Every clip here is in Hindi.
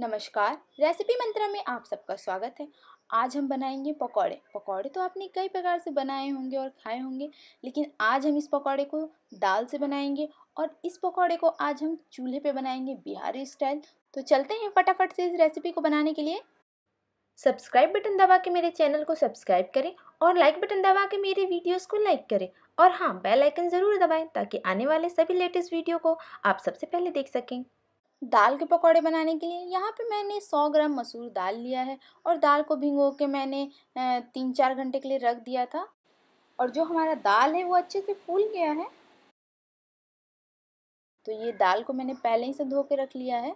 नमस्कार रेसिपी मंत्रा में आप सबका स्वागत है आज हम बनाएंगे पकौड़े पकौड़े तो आपने कई प्रकार से बनाए होंगे और खाए होंगे लेकिन आज हम इस पकौड़े को दाल से बनाएंगे और इस पकौड़े को आज हम चूल्हे पे बनाएंगे बिहारी स्टाइल तो चलते हैं फटाफट से इस रेसिपी को बनाने के लिए सब्सक्राइब बटन दबा के मेरे चैनल को सब्सक्राइब करें और लाइक बटन दबा के मेरे वीडियोस को लाइक करें और हाँ बेल आइकन ज़रूर दबाएं ताकि आने वाले सभी लेटेस्ट वीडियो को आप सबसे पहले देख सकें दाल के पकौड़े बनाने के लिए यहाँ पे मैंने 100 ग्राम मसूर दाल लिया है और दाल को भिंगो के मैंने तीन चार घंटे के लिए रख दिया था और जो हमारा दाल है वो अच्छे से फूल गया है तो ये दाल को मैंने पहले ही से धो के रख लिया है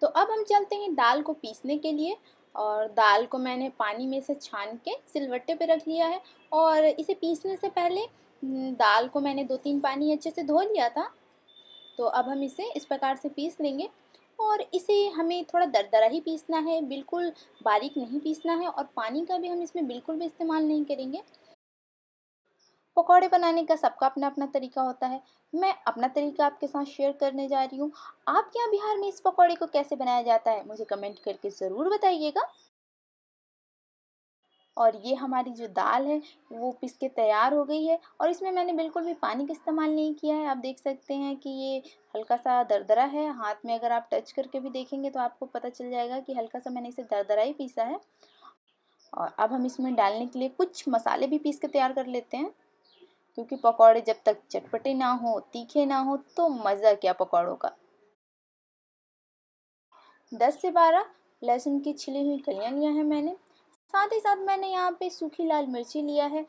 तो अब हम चलते हैं दाल को पीसने के लिए और दाल को मैंने पानी में से छान के सिलवट्टे पे रख लिया है और इसे पीसने से पहले दाल को मैंने दो तीन पानी अच्छे से धो लिया था तो अब हम इसे इस प्रकार से पीस लेंगे और इसे हमें थोड़ा दरदरा ही पीसना है बिल्कुल बारीक नहीं पीसना है और पानी का भी हम इसमें बिल्कुल भी इस्तेमाल नहीं करेंगे पकौड़े बनाने का सबका अपना अपना तरीका होता है मैं अपना तरीका आपके साथ शेयर करने जा रही हूँ आपके यहाँ बिहार में इस पकौड़े को कैसे बनाया जाता है मुझे कमेंट करके ज़रूर बताइएगा और ये हमारी जो दाल है वो पिस के तैयार हो गई है और इसमें मैंने बिल्कुल भी पानी का इस्तेमाल नहीं किया है आप देख सकते हैं कि ये हल्का सा दरदरा है हाथ में अगर आप टच करके भी देखेंगे तो आपको पता चल जाएगा कि हल्का सा मैंने इसे दरदरा ही पीसा है और अब हम इसमें डालने के लिए कुछ मसाले भी पीस के तैयार कर लेते हैं क्योंकि पकौड़े जब तक चटपटे ना हो तीखे ना हो तो मज़ा क्या पकौड़ों का दस से बारह लहसुन की छिली हुई कलियाँ लिया है मैंने साथ ही साथ मैंने यहाँ पे सूखी लाल मिर्ची लिया है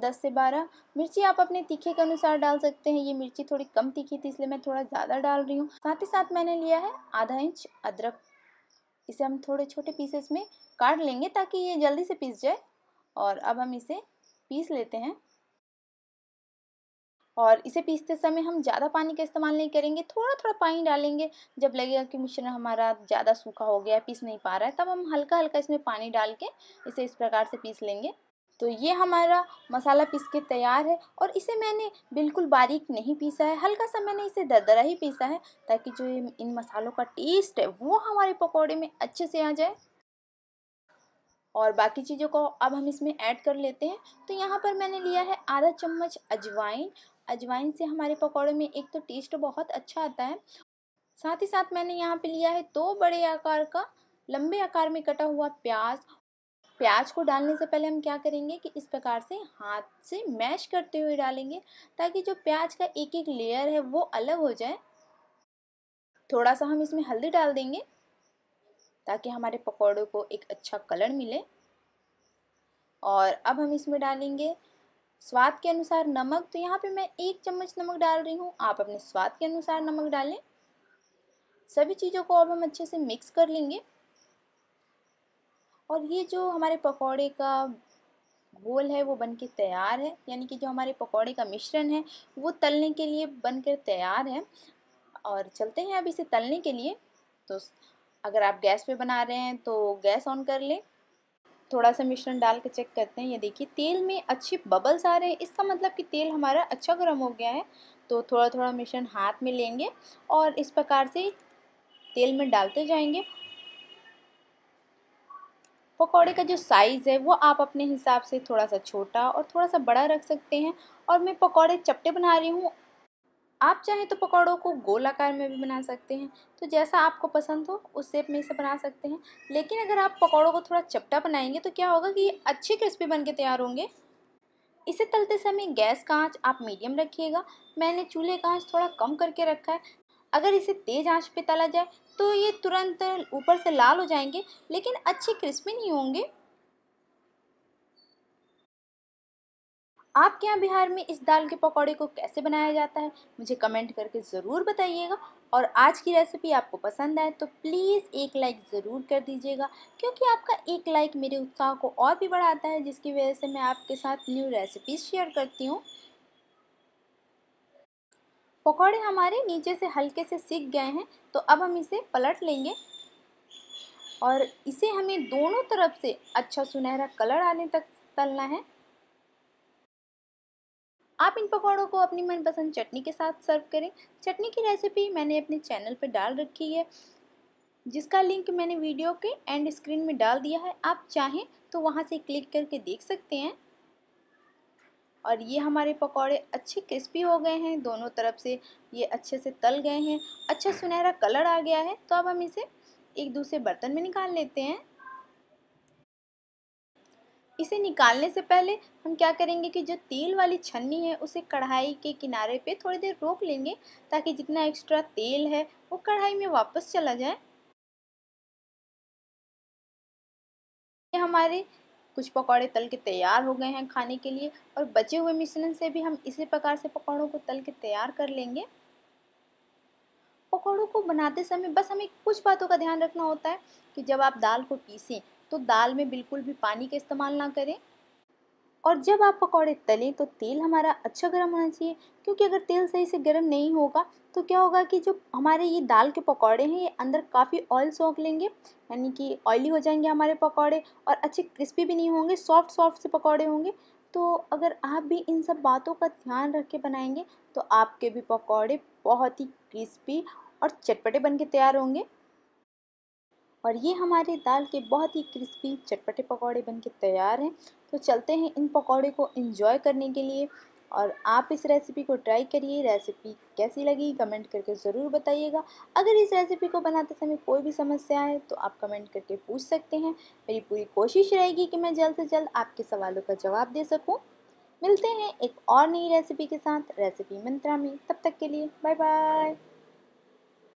दस से बारह मिर्ची आप अपने तीखे के अनुसार डाल सकते हैं ये मिर्ची थोड़ी कम तीखी थी इसलिए मैं थोड़ा ज़्यादा डाल रही हूँ साथ ही साथ मैंने लिया है आधा इंच अदरक इसे हम थोड़े छोटे पीसेस में काट लेंगे ताकि ये जल्दी से पीस जाए और अब हम इसे पीस लेते हैं और इसे पीसते समय हम ज़्यादा पानी का इस्तेमाल नहीं करेंगे थोड़ा थोड़ा पानी डालेंगे जब लगेगा कि मिश्रण हमारा ज़्यादा सूखा हो गया पीस नहीं पा रहा है तब हम हल्का हल्का इसमें पानी डाल के इसे इस प्रकार से पीस लेंगे तो ये हमारा मसाला पीस के तैयार है और इसे मैंने बिल्कुल बारीक नहीं पीसा है हल्का सा मैंने इसे दरदरा ही पीसा है ताकि जो इन मसालों का टेस्ट है वो हमारे पकौड़े में अच्छे से आ जाए और बाकी चीज़ों को अब हम इसमें ऐड कर लेते हैं तो यहाँ पर मैंने लिया है आधा चम्मच अजवाइन अजवाइन से हमारे पकौड़े में एक तो टेस्ट तो बहुत अच्छा आता है साथ ही साथ मैंने यहाँ पे लिया है दो बड़े आकार का लंबे आकार में कटा हुआ प्याज प्याज को डालने से पहले हम क्या करेंगे कि इस प्रकार से हाथ से मैश करते हुए डालेंगे ताकि जो प्याज का एक एक लेयर है वो अलग हो जाए थोड़ा सा हम इसमें हल्दी डाल देंगे ताकि हमारे पकौड़ों को एक अच्छा कलर मिले और अब हम इसमें डालेंगे स्वाद के अनुसार नमक तो यहाँ पे मैं एक चम्मच नमक डाल रही हूँ आप अपने स्वाद के अनुसार नमक डालें सभी चीज़ों को अब हम अच्छे से मिक्स कर लेंगे और ये जो हमारे पकौड़े का घोल है वो बनके तैयार है यानी कि जो हमारे पकौड़े का मिश्रण है वो तलने के लिए बनकर तैयार है और चलते हैं अब इसे तलने के लिए तो अगर आप गैस पे बना रहे हैं तो गैस ऑन कर लें थोड़ा सा मिश्रण डाल के चेक करते हैं ये देखिए तेल में अच्छे बबल्स आ रहे हैं इसका मतलब कि तेल हमारा अच्छा गर्म हो गया है तो थोड़ा थोड़ा मिश्रण हाथ में लेंगे और इस प्रकार से तेल में डालते जाएंगे पकौड़े का जो साइज़ है वो आप अपने हिसाब से थोड़ा सा छोटा और थोड़ा सा बड़ा रख सकते हैं और मैं पकौड़े चपटे बना रही हूँ आप चाहें तो पकौड़ों को गोल आकार में भी बना सकते हैं तो जैसा आपको पसंद हो उस शेप में इसे बना सकते हैं लेकिन अगर आप पकौड़ों को थोड़ा चपटा बनाएंगे तो क्या होगा कि ये अच्छे क्रिस्पी बन के तैयार होंगे इसे तलते समय गैस का आँच आप मीडियम रखिएगा मैंने चूल्हे का आँच थोड़ा कम करके रखा है अगर इसे तेज़ आंच पे तला जाए तो ये तुरंत ऊपर से लाल हो जाएंगे लेकिन अच्छे क्रिस्पी नहीं होंगे आपके यहाँ बिहार में इस दाल के पकौड़े को कैसे बनाया जाता है मुझे कमेंट करके ज़रूर बताइएगा और आज की रेसिपी आपको पसंद आए तो प्लीज़ एक लाइक ज़रूर कर दीजिएगा क्योंकि आपका एक लाइक मेरे उत्साह को और भी बढ़ाता है जिसकी वजह से मैं आपके साथ न्यू रेसिपीज शेयर करती हूँ पकौड़े हमारे नीचे से हल्के से सीख गए हैं तो अब हम इसे पलट लेंगे और इसे हमें दोनों तरफ से अच्छा सुनहरा कलर आने तक तलना है आप इन पकौड़ों को अपनी मनपसंद चटनी के साथ सर्व करें चटनी की रेसिपी मैंने अपने चैनल पर डाल रखी है जिसका लिंक मैंने वीडियो के एंड स्क्रीन में डाल दिया है आप चाहें तो वहाँ से क्लिक करके देख सकते हैं और ये हमारे पकौड़े अच्छे क्रिस्पी हो गए हैं दोनों तरफ से ये अच्छे से तल गए हैं अच्छा सुनहरा कलर आ गया है तो अब हम इसे एक दूसरे बर्तन में निकाल लेते हैं इसे निकालने से पहले हम क्या करेंगे कि जो तेल वाली छन्नी है उसे कढ़ाई के किनारे पे थोड़ी देर रोक लेंगे ताकि जितना एक्स्ट्रा तेल है वो कढ़ाई में वापस चला जाए ये हमारे कुछ पकौड़े तल के तैयार हो गए हैं खाने के लिए और बचे हुए मिश्रण से भी हम इसी प्रकार से पकौड़ों को तल के तैयार कर लेंगे पकौड़ों को बनाते समय बस हमें कुछ बातों का ध्यान रखना होता है कि जब आप दाल को पीसें तो दाल में बिल्कुल भी पानी का इस्तेमाल ना करें और जब आप पकौड़े तलें तो तेल हमारा अच्छा गर्म होना चाहिए क्योंकि अगर तेल सही से गर्म नहीं होगा तो क्या होगा कि जो हमारे ये दाल के पकौड़े हैं ये अंदर काफ़ी ऑयल सोख लेंगे यानी कि ऑयली हो जाएंगे हमारे पकौड़े और अच्छे क्रिस्पी भी नहीं होंगे सॉफ्ट सॉफ्ट से पकौड़े होंगे तो अगर आप भी इन सब बातों का ध्यान रख के बनाएंगे तो आपके भी पकौड़े बहुत ही क्रिस्पी और चटपटे बन के तैयार होंगे और ये हमारे दाल के बहुत ही क्रिस्पी चटपटे पकौड़े बन के तैयार हैं तो चलते हैं इन पकौड़े को इन्जॉय करने के लिए और आप इस रेसिपी को ट्राई करिए रेसिपी कैसी लगी कमेंट करके ज़रूर बताइएगा अगर इस रेसिपी को बनाते समय कोई भी समस्या आए तो आप कमेंट करके पूछ सकते हैं मेरी पूरी कोशिश रहेगी कि मैं जल्द से जल्द आपके सवालों का जवाब दे सकूँ मिलते हैं एक और नई रेसिपी के साथ रेसिपी मंत्रा में तब तक के लिए बाय बाय